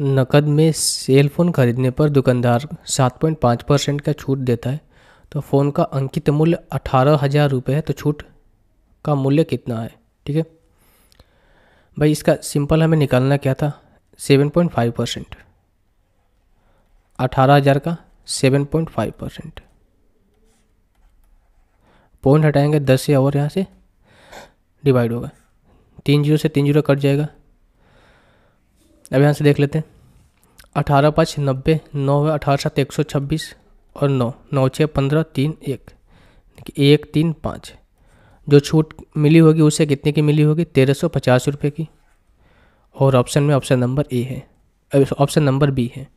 नकद में cell phone ख़रीदने पर दुकानदार सात पॉइंट पाँच परसेंट का छूट देता है तो फ़ोन का अंकित मूल्य अठारह हज़ार रुपये है तो छूट का मूल्य कितना है ठीक है भाई इसका सिंपल हमें निकालना क्या था सेवन पॉइंट फाइव परसेंट अठारह हज़ार का seven point five percent point हटाएंगे दस से और यहाँ से डिवाइड होगा तीन जीरो से तीन जीरो कट जाएगा अब यहाँ से देख लेते हैं अठारह पाँच नब्बे नौ अठारह सात एक सौ छब्बीस और नौ नौ छः पंद्रह तीन एक एक तीन पाँच जो छूट मिली होगी उसे कितने की मिली होगी तेरह सौ पचास रुपये की और ऑप्शन में ऑप्शन नंबर ए है ऑप्शन नंबर बी है